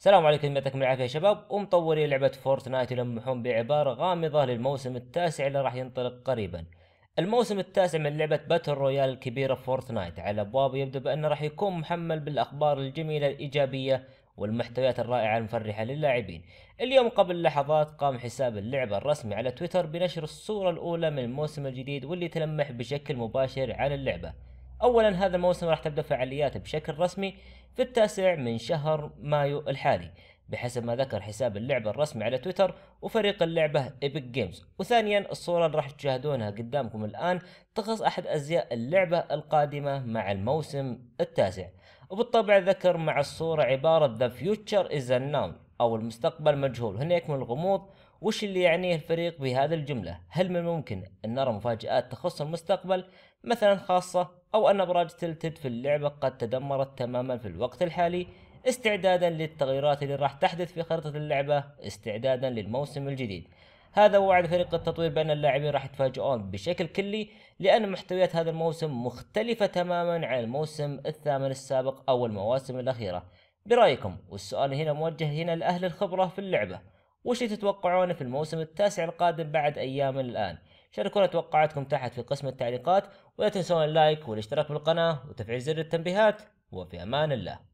السلام عليكم يعطيكم العافية يا شباب ومطوري لعبة فورتنايت يلمحون بعبارة غامضة للموسم التاسع اللي راح ينطلق قريبا الموسم التاسع من لعبة باتل رويال الكبيرة فورتنايت على أبوابه يبدو بأنه راح يكون محمل بالأخبار الجميلة الإيجابية والمحتويات الرائعة المفرحة للاعبين اليوم قبل لحظات قام حساب اللعبة الرسمي على تويتر بنشر الصورة الأولى من الموسم الجديد واللي تلمح بشكل مباشر على اللعبة اولا هذا الموسم راح تبدا فعالياته بشكل رسمي في التاسع من شهر مايو الحالي بحسب ما ذكر حساب اللعبة الرسمي على تويتر وفريق اللعبة ايبك جيمز وثانيا الصورة اللي راح تشاهدونها قدامكم الآن تخص أحد أزياء اللعبة القادمة مع الموسم التاسع وبالطبع ذكر مع الصورة عبارة The future is unknown أو المستقبل مجهول هنا يكمن الغموض وش اللي يعنيه الفريق بهذه الجملة هل من الممكن أن نرى مفاجآت تخص المستقبل مثلا خاصة أو أن أبراج تلتد في اللعبة قد تدمرت تماما في الوقت الحالي استعدادا للتغييرات اللي راح تحدث في خريطة اللعبة استعدادا للموسم الجديد هذا وعد فريق التطوير بأن اللاعبين راح يتفاجئون بشكل كلي لأن محتويات هذا الموسم مختلفة تماما عن الموسم الثامن السابق أو المواسم الأخيرة برايكم والسؤال هنا موجه هنا لاهل الخبره في اللعبه وش اللي تتوقعونه في الموسم التاسع القادم بعد ايام الان شاركونا توقعاتكم تحت في قسم التعليقات ولا تنسون اللايك والاشتراك بالقناه وتفعيل زر التنبيهات وفي امان الله